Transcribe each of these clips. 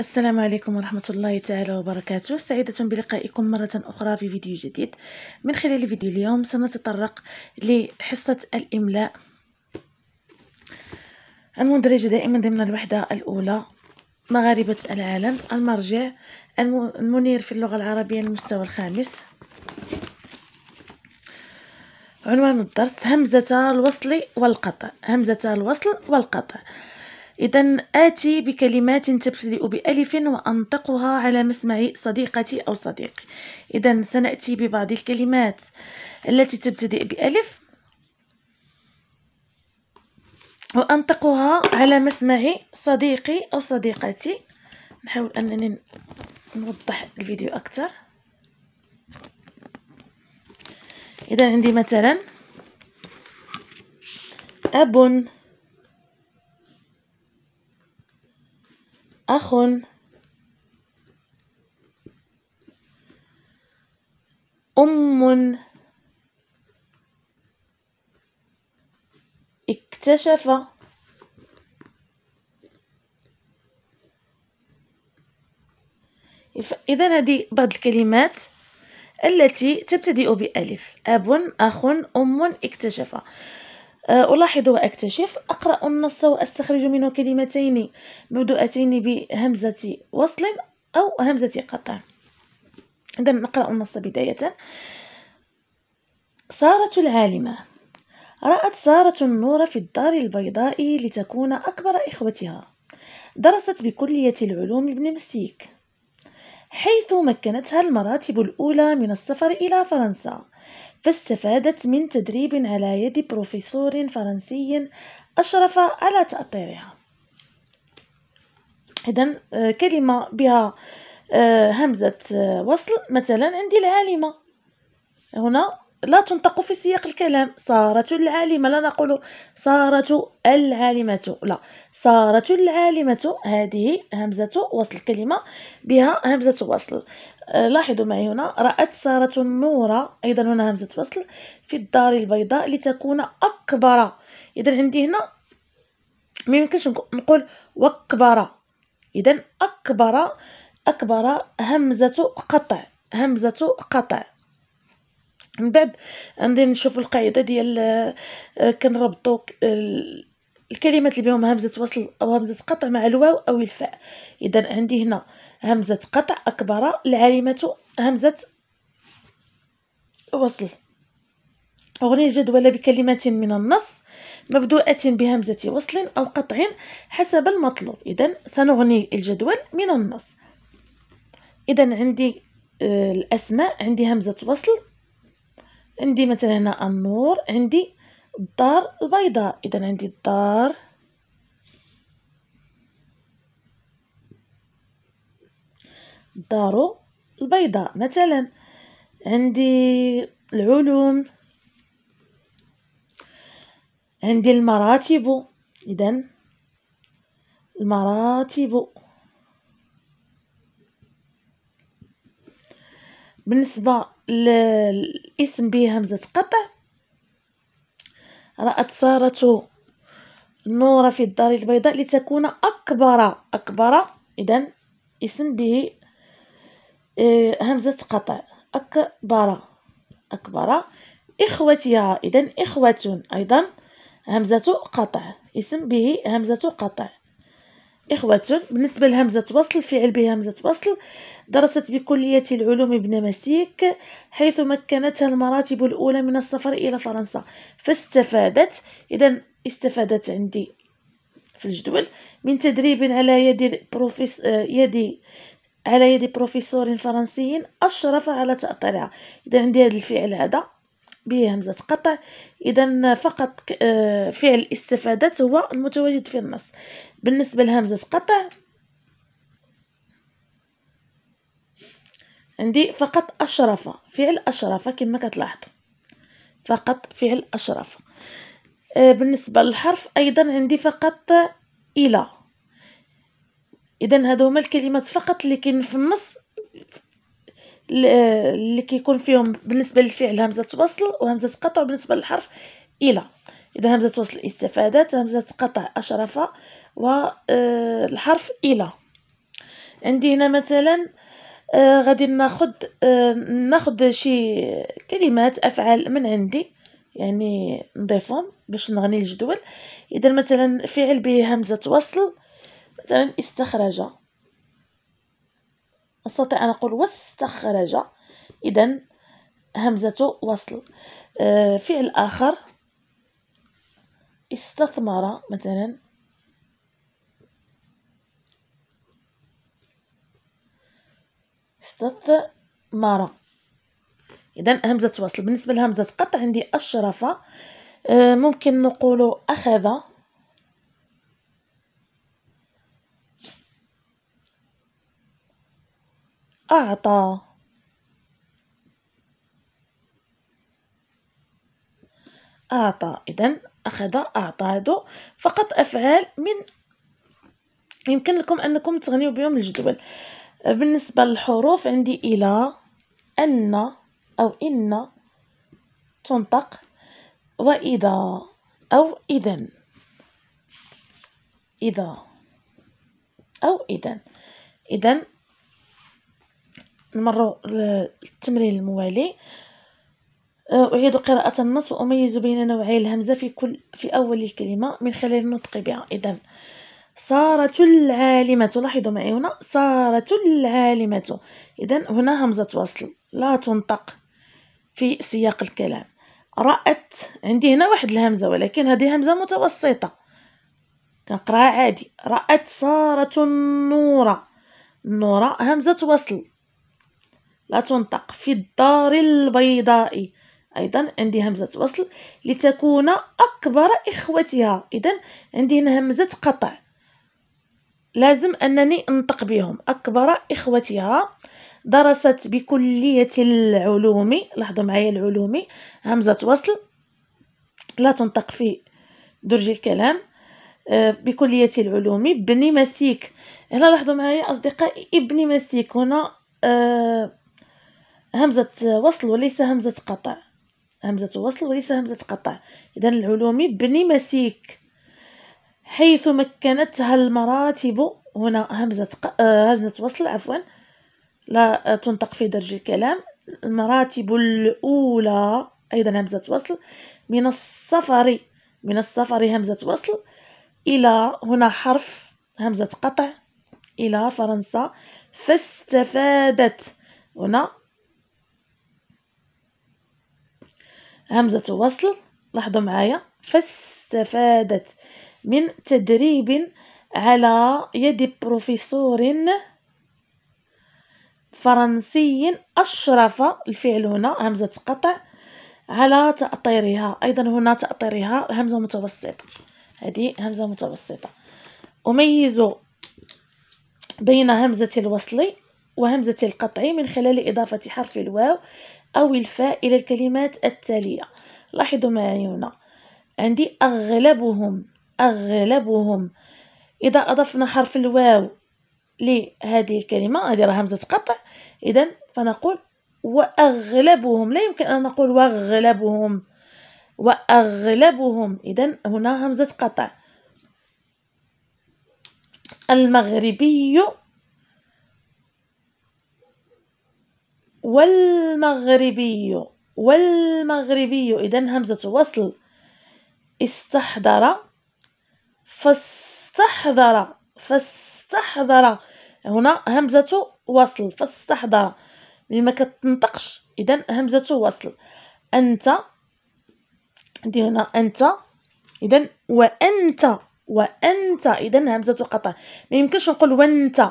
السلام عليكم ورحمة الله تعالى وبركاته سعيدة بلقائكم مرة أخرى في فيديو جديد من خلال فيديو اليوم سنتطرق لحصة الإملاء المندرجة دائما ضمن الوحدة الأولى مغاربة العالم المرجع المنير في اللغة العربية المستوى الخامس عنوان الدرس همزة الوصل والقطع همزة الوصل والقطع إذا آتي بكلمات تبتدئ بألف وأنطقها على مسمع صديقتي أو صديقي إذا سنأتي ببعض الكلمات التي تبتدئ بألف وأنطقها على مسمع صديقي أو صديقتي نحاول أنني نوضح الفيديو أكثر إذا عندي مثلا أب أخ أم اكتشف إذا هذه بعض الكلمات التي تبتدئ بألف أب أخ أم اكتشف آه، ألاحظ وأكتشف أقرأ النص وأستخرج منه كلمتين مبدوءتين بهمزة وصل أو همزة قطع إذا نقرأ النص بداية سارة العالمة رأت سارة النور في الدار البيضاء لتكون أكبر إخوتها درست بكلية العلوم مسيك حيث مكنتها المراتب الأولى من السفر إلى فرنسا فاستفادت من تدريب على يد بروفيسور فرنسي أشرف على تأطيرها إذا آه، كلمة بها آه، همزة آه، وصل مثلا عندي العالمة هنا لا تنطق في سياق الكلام صارت العالمة لا نقول صارت العالمة لا صارت العالمة هذه همزة وصل كلمة بها همزة وصل آه، لاحظوا معي هنا رأت سارة النورة أيضا هنا همزة وصل في الدار البيضاء لتكون أكبر إذا عندي هنا ميمكنش نقول وكبر إذا أكبر أكبر همزة قطع همزة قطع من بعد غادي نشوف القاعده ديال آه، كنربطو الكلمات اللي بهم همزه وصل او همزه قطع مع الواو او الفاء اذا عندي هنا همزه قطع اكبر العلامه همزه وصل أغني الجدول بكلمات من النص مبدوءة بهمزة وصل أو قطع حسب المطلوب إذا سنغني الجدول من النص إذا عندي آه، الأسماء عندي همزة وصل عندي مثلا هنا النور عندي الدار البيضاء إذا عندي الدار دارو البيضاء مثلا عندي العلوم عندي المراتب إذا المراتب بالنسبة للاسم به همزة قطع رأت سارة النور في الدار البيضاء لتكون أكبر أكبر إذا اسم به آه، همزة قطع أكبر أكبر إخوتها إذا إخوة أيضا همزة قطع اسم به همزة قطع إخوة بالنسبة لهمزة وصل الفعل بهمزة وصل درست بكلية العلوم مسيك حيث مكنتها المراتب الأولى من السفر إلى فرنسا فاستفادت إذا استفادت عندي في الجدول من تدريب على يد بروفيس يدي على يد بروفيسور فرنسي أشرف على تأطيرها إذا عندي هذا الفعل هذا به همزة قطع إذا فقط آه، فعل استفادت هو المتواجد في النص بالنسبة لهمزة قطع عندي فقط أشرف فعل أشرف كما كتلاحظوا فقط فعل أشرف آه، بالنسبة للحرف أيضا عندي فقط إلى إذا هادو هما الكلمات فقط اللي كاين في النص اللي كيكون فيهم بالنسبة للفعل همزة وصل وهمزة قطع بالنسبة للحرف إلى اذا همزه وصل استفادت همزه قطع اشرف والحرف آه، الى عندي هنا مثلا آه، غادي ناخذ آه، ناخذ شي كلمات افعال من عندي يعني نضيفهم باش نغني الجدول اذا مثلا فعل به همزه وصل مثلا استخرج استطيع ان اقول واستخرج اذا همزه وصل فعل اخر استثمر مثلا استثمر إذا همزة وصل بالنسبة لهمزة قطع عندي أشرف آه، ممكن نقول أخذ أعطى أعطى إذا أخذ أعطاه فقط أفعال من يمكن لكم أنكم تغنيو بهم الجدول بالنسبة للحروف عندي إلى أن أو إن تنطق وإذا أو إذا إذا أو إذا إذا نمروا آه، للتمرين الموالي آه، أعيد قراءة النص وأميز بين نوعي الهمزة في كل في أول الكلمة من خلال النطق بها إذا صارت العالمة لاحظوا معي هنا صارت العالمة إذا هنا همزة وصل لا تنطق في سياق الكلام رأت عندي هنا واحد الهمزة ولكن هذه همزة متوسطة كنقراها عادي رأت سارة النورة نورة همزة وصل لا تنطق في الدار البيضاء ايضا عندي همزه وصل لتكون اكبر اخوتها اذا عندي هنا همزه قطع لازم انني انطق بهم اكبر اخوتها درست بكليه العلوم لاحظوا معايا العلوم همزه وصل لا تنطق في درج الكلام أه، بكليه العلوم ابن مسيك هنا لاحظوا معايا اصدقائي ابن مسيك هنا أه، همزه وصل وليس همزه قطع همزة وصل وليس همزة قطع إذا العلوم بني مسيك حيث مكنتها المراتب هنا همزة ق... آه، همزة وصل عفوا لا تنطق في درج الكلام المراتب الأولى أيضا همزة وصل من السفر من السفر همزة وصل إلى هنا حرف همزة قطع إلى فرنسا فاستفادت هنا همزة وصل لاحظوا معايا فاستفادت من تدريب على يد بروفيسور فرنسي أشرف الفعل هنا همزة قطع على تأطيرها أيضا هنا تأطيرها همزة متوسطة هذه همزة متوسطة أميز بين همزة الوصل وهمزة القطع من خلال إضافة حرف الواو أو الفاء إلى الكلمات التالية لاحظوا معي هنا عندي أغلبهم أغلبهم إذا أضفنا حرف الواو لهذه الكلمة هذه راه همزة قطع إذا فنقول وأغلبهم لا يمكن أن نقول وأغلبهم وأغلبهم إذا هنا همزة قطع المغربي والمغربي والمغربي إذا همزة وصل استحضر فاستحضر فاستحضر هنا همزة وصل فاستحضر ما كتنطقش إذا همزة وصل أنت عندي هنا أنت إذا وأنت وأنت إذا همزة قطع ما يمكنش نقول وأنت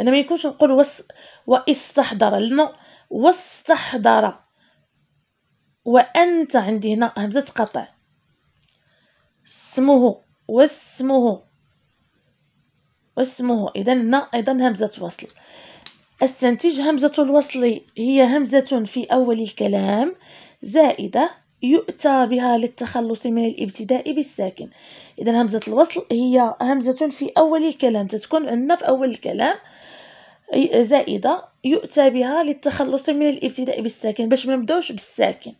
أنا ما يمكنش نقول وس واستحضر لأنه واستحضر وأنت عندي هنا همزة قطع اسمه واسمه واسمه إذا هنا أيضا همزة وصل استنتج همزة الوصل هي همزة في أول الكلام زائدة يؤتى بها للتخلص من الابتداء بالساكن إذا همزة الوصل هي همزة في أول الكلام تتكون عندنا في أول الكلام زائده يؤتى بها للتخلص من الابتداء بالساكن باش ما نبداوش بالساكن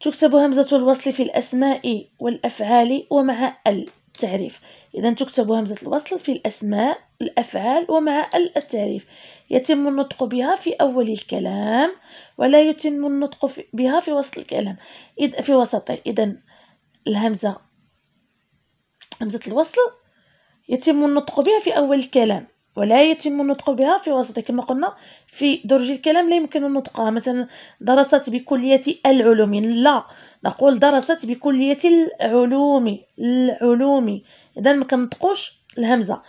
تكتب همزه الوصل في الاسماء والافعال ومع ال التعريف اذا تكتب همزه الوصل في الاسماء الافعال ومع ال التعريف يتم النطق بها في اول الكلام ولا يتم النطق بها في وسط الكلام اذا في وسطه اذا الهمزه همزه الوصل يتم النطق بها في اول الكلام ولا يتم النطق بها في وسط كما قلنا في درج الكلام لا يمكن نطقها مثلا درست بكلية العلوم لا نقول درست بكلية العلوم العلوم إذا ما كنطقوش الهمزة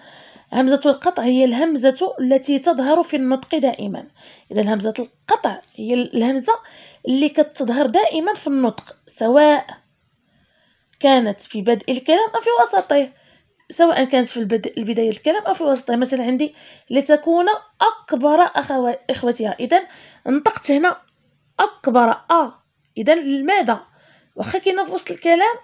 همزة القطع هي الهمزة التي تظهر في النطق دائما إذا همزة القطع هي الهمزة اللي كتظهر دائما في النطق سواء كانت في بدء الكلام أو في وسطه سواء كانت في البداية الكلام أو في الوسط مثلا عندي لتكون أكبر أخو... إخوتها إذا نطقت هنا أكبر أ إذا لماذا واخا كاينة في وسط الكلام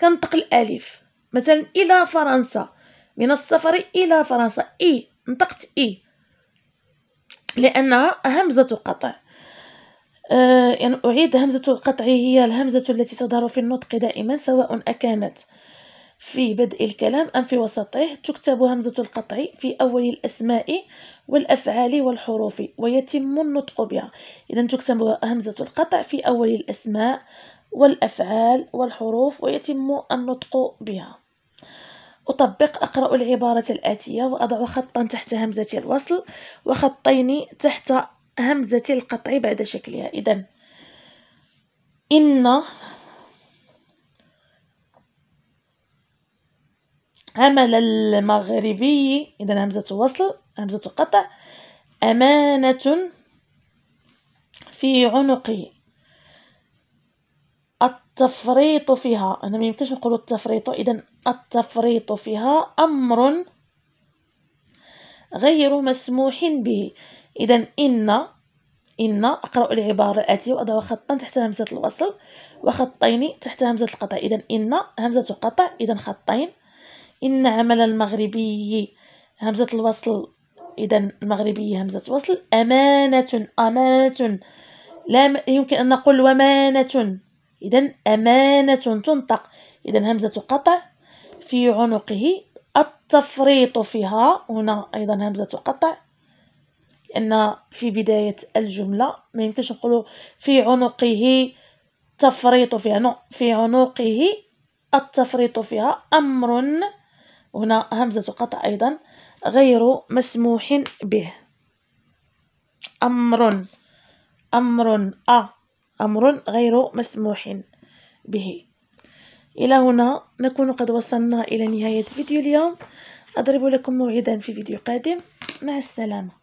كنطق الألف مثلا إلى فرنسا من السفر إلى فرنسا إي نطقت إي لأنها همزة قطع آه، يعني أعيد همزة القطع هي الهمزة التي تظهر في النطق دائما سواء أكانت في بدء الكلام أم في وسطه تكتب همزة القطع في أول الأسماء والأفعال والحروف ويتم النطق بها إذا تكتب همزة القطع في أول الأسماء والأفعال والحروف ويتم النطق بها أطبق أقرأ العبارة الآتية وأضع خطا تحت همزة الوصل وخطين تحت همزة القطع بعد شكلها إذا إن عمل المغربي إذا همزة وصل همزة قطع أمانة في عنقي التفريط فيها أنا ما يمكنش نقول التفريط إذا التفريط فيها أمر غير مسموح به إذا إن إن أقرأ العبارة الآتية وأضع خطا تحت همزة الوصل وخطين تحت همزة القطع إذا إن همزة قطع إذا خطين إن عمل المغربي همزة الوصل إذا المغربي همزة وصل أمانة أمانة لا يمكن أن نقول ومانة إذا أمانة تنطق إذا همزة قطع في عنقه التفريط فيها هنا أيضا همزة قطع لأن في بداية الجملة ما يمكنش نقول في عنقه تفريط فيها نو في عنقه التفريط فيها أمر هنا همزة قطع أيضا غير مسموح به أمر أمر أ آه، أمر غير مسموح به إلى هنا نكون قد وصلنا إلى نهاية فيديو اليوم أضرب لكم موعدا في فيديو قادم مع السلامة